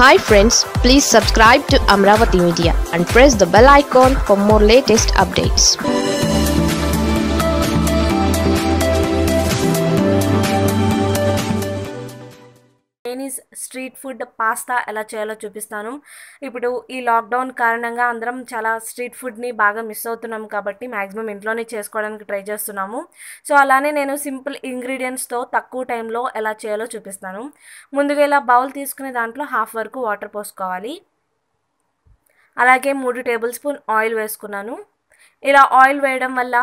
Hi friends, please subscribe to Amravati Media and press the bell icon for more latest updates. Street food pasta ఎలా చేయాలో చూపిస్తాను ఇప్పుడు ఈ lockdown కారణంగా అందరం చాలా స్ట్రీట్ ఫుడ్ని బాగా మిస్ అవుతున్నాం కాబట్టి మ్యాక్సిమం ఇంట్లోనే చేసుకోవడానికి ట్రై చేస్తున్నాము సో అలానే నేను సింపుల్ ఇంగ్రీడియంట్స్తో తక్కువ టైంలో ఎలా చేయాలో చూపిస్తాను ముందుగా ఇలా బౌల్ తీసుకునే దాంట్లో హాఫ్ వరకు వాటర్ పోసుకోవాలి అలాగే మూడు టేబుల్ స్పూన్ ఆయిల్ వేసుకున్నాను ఇలా ఆయిల్ వేయడం వల్ల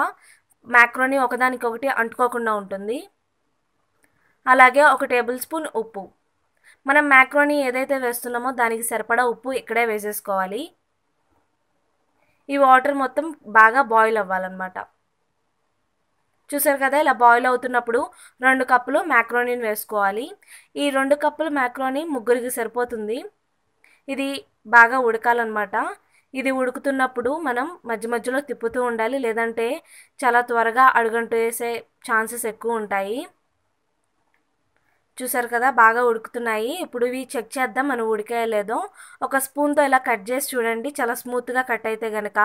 మ్యాక్రోని ఒకదానికొకటి అంటుకోకుండా ఉంటుంది అలాగే ఒక టేబుల్ స్పూన్ ఉప్పు మనం మ్యాక్రోని ఏదైతే వేస్తున్నామో దానికి సరిపడా ఉప్పు ఇక్కడే వేసేసుకోవాలి ఈ వాటర్ మొత్తం బాగా బాయిల్ అవ్వాలన్నమాట చూసారు కదా ఇలా బాయిల్ అవుతున్నప్పుడు రెండు కప్పులు మ్యాక్రోనీని వేసుకోవాలి ఈ రెండు కప్పులు మ్యాక్రోనీ ముగ్గురికి సరిపోతుంది ఇది బాగా ఉడకాలన్నమాట ఇది ఉడుకుతున్నప్పుడు మనం మధ్య మధ్యలో తిప్పుతూ ఉండాలి లేదంటే చాలా త్వరగా అడుగంటేసే ఛాన్సెస్ ఎక్కువ ఉంటాయి చూసారు కదా బాగా ఉడుకుతున్నాయి ఇప్పుడు ఇవి చెక్ చేద్దాం మనం ఉడికేయలేదో ఒక స్పూన్తో ఇలా కట్ చేసి చూడండి చాలా స్మూత్గా కట్ అయితే కనుక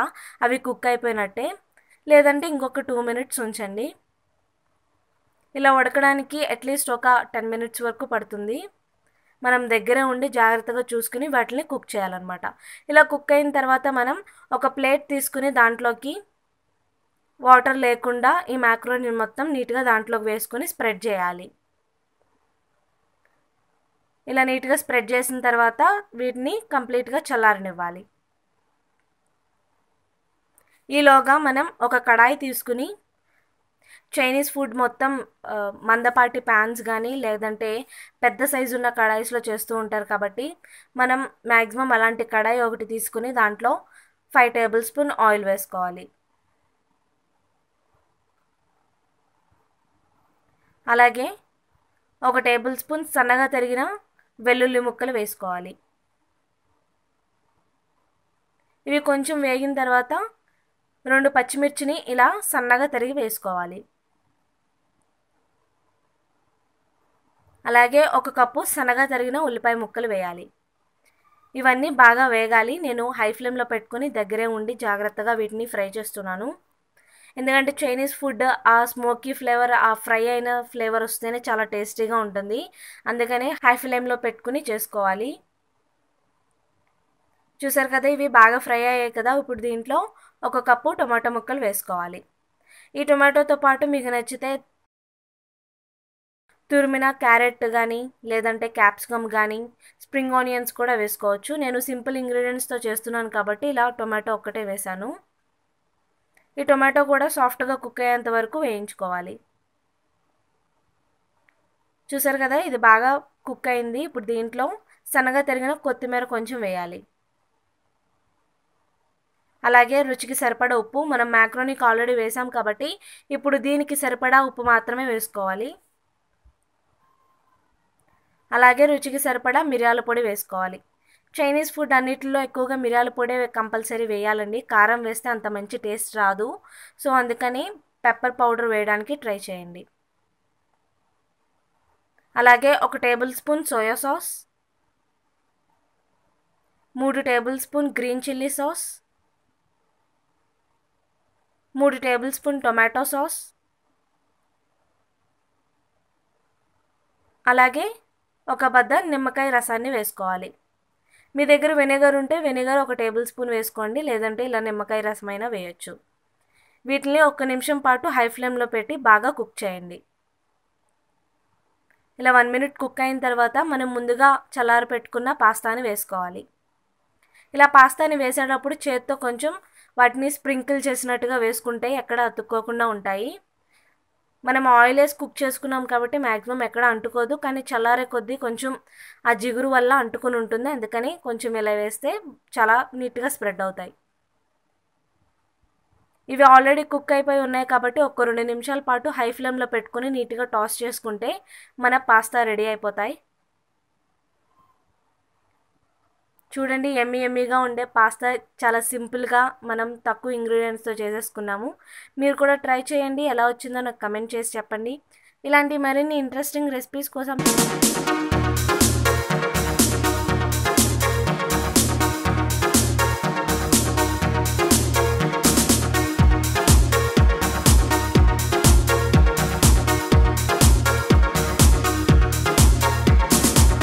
అవి కుక్ అయిపోయినట్టే లేదంటే ఇంకొక టూ మినిట్స్ ఉంచండి ఇలా ఉడకడానికి అట్లీస్ట్ ఒక టెన్ మినిట్స్ వరకు పడుతుంది మనం దగ్గరే ఉండి జాగ్రత్తగా చూసుకుని వాటిని కుక్ చేయాలన్నమాట ఇలా కుక్ అయిన తర్వాత మనం ఒక ప్లేట్ తీసుకుని దాంట్లోకి వాటర్ లేకుండా ఈ మ్యాక్రోని మొత్తం నీట్గా దాంట్లోకి వేసుకుని స్ప్రెడ్ చేయాలి ఇలా నీట్గా స్ప్రెడ్ చేసిన తర్వాత వీటిని కంప్లీట్గా చల్లారనివ్వాలి ఈలోగా మనం ఒక కడాయి తీసుకుని చైనీస్ ఫుడ్ మొత్తం మందపాటి ప్యాన్స్ కానీ లేదంటే పెద్ద సైజు ఉన్న కడాయిస్లో చేస్తూ ఉంటారు కాబట్టి మనం మ్యాక్సిమం అలాంటి కడాయి ఒకటి తీసుకుని దాంట్లో ఫైవ్ టేబుల్ స్పూన్ ఆయిల్ వేసుకోవాలి అలాగే ఒక టేబుల్ స్పూన్ సన్నగా తరిగిన వెల్లుల్లి ముక్కలు వేసుకోవాలి ఇవి కొంచెం వేగిన తర్వాత రెండు పచ్చిమిర్చిని ఇలా సన్నగా తరిగి వేసుకోవాలి అలాగే ఒక కప్పు సన్నగా తరిగిన ఉల్లిపాయ ముక్కలు వేయాలి ఇవన్నీ బాగా వేగాలి నేను హై ఫ్లేమ్లో పెట్టుకుని దగ్గరే ఉండి జాగ్రత్తగా వీటిని ఫ్రై చేస్తున్నాను ఎందుకంటే చైనీస్ ఫుడ్ ఆ స్మోకీ ఫ్లేవర్ ఆ ఫ్రై అయిన ఫ్లేవర్ వస్తేనే చాలా టేస్టీగా ఉంటుంది అందుకని హై ఫ్లేమ్లో పెట్టుకుని చేసుకోవాలి చూసారు కదా ఇవి బాగా ఫ్రై అయ్యాయి కదా ఇప్పుడు దీంట్లో ఒక కప్పు టొమాటో ముక్కలు వేసుకోవాలి ఈ టొమాటోతో పాటు మీకు నచ్చితే తురిమిన క్యారెట్ కానీ లేదంటే క్యాప్సికమ్ కానీ స్ప్రింగ్ ఆనియన్స్ కూడా వేసుకోవచ్చు నేను సింపుల్ ఇంగ్రీడియంట్స్తో చేస్తున్నాను కాబట్టి ఇలా టొమాటో ఒక్కటే వేశాను ఈ టొమాటో కూడా సాఫ్ట్గా కుక్ అయ్యేంత వరకు వేయించుకోవాలి చూసారు కదా ఇది బాగా కుక్ అయింది ఇప్పుడు దీంట్లో సన్నగా తిరిగిన కొత్తిమీర కొంచెం వేయాలి అలాగే రుచికి సరిపడా ఉప్పు మనం మ్యాక్రోనిక్ ఆల్రెడీ వేసాం కాబట్టి ఇప్పుడు దీనికి సరిపడా ఉప్పు మాత్రమే వేసుకోవాలి అలాగే రుచికి సరిపడా మిరియాల పొడి వేసుకోవాలి చైనీస్ ఫుడ్ అన్నిటిలో ఎక్కువగా మిరియాల పొడి కంపల్సరీ వేయాలండి కారం వేస్తే అంత మంచి టేస్ట్ రాదు సో అందుకని పెప్పర్ పౌడర్ వేయడానికి ట్రై చేయండి అలాగే ఒక టేబుల్ స్పూన్ సోయా సాస్ మూడు tablespoon green chilli sauce మూడు టేబుల్ స్పూన్ టొమాటో సాస్ అలాగే ఒక బద్ద నిమ్మకాయ రసాన్ని వేసుకోవాలి మీ దగ్గర వెనిగర్ ఉంటే వెనిగర్ ఒక టేబుల్ స్పూన్ వేసుకోండి లేదంటే ఇలా నిమ్మకాయ రసం అయినా వేయచ్చు వీటిని ఒక్క నిమిషం పాటు హై ఫ్లేమ్లో పెట్టి బాగా కుక్ చేయండి ఇలా వన్ మినిట్ కుక్ అయిన తర్వాత మనం ముందుగా చల్లారి పెట్టుకున్న పాస్తాని వేసుకోవాలి ఇలా పాస్తాని వేసేటప్పుడు చేత్తో కొంచెం వాటిని స్ప్రింకిల్ చేసినట్టుగా వేసుకుంటే ఎక్కడ అతుక్కోకుండా ఉంటాయి మనం ఆయిల్ వేసి కుక్ చేసుకున్నాం కాబట్టి మ్యాక్సిమం ఎక్కడ అంటుకోదు కానీ చల్లారే కొద్దీ కొంచెం ఆ జిగురు వల్ల అంటుకుని ఉంటుంది అందుకని కొంచెం ఇలా వేస్తే చాలా నీట్గా స్ప్రెడ్ అవుతాయి ఇవి ఆల్రెడీ కుక్ అయిపోయి ఉన్నాయి కాబట్టి ఒక రెండు నిమిషాల పాటు హై ఫ్లేమ్లో పెట్టుకుని నీట్గా టాస్ చేసుకుంటే మన పాస్తా రెడీ అయిపోతాయి చూడండి ఎమ్మి ఎమ్మిగా ఉండే పాస్తా చాలా సింపుల్గా మనం తక్కువ ఇంగ్రీడియంట్స్తో చేసేసుకున్నాము మీరు కూడా ట్రై చేయండి ఎలా వచ్చిందో నాకు కమెంట్ చేసి చెప్పండి ఇలాంటి మరిన్ని ఇంట్రెస్టింగ్ రెసిపీస్ కోసం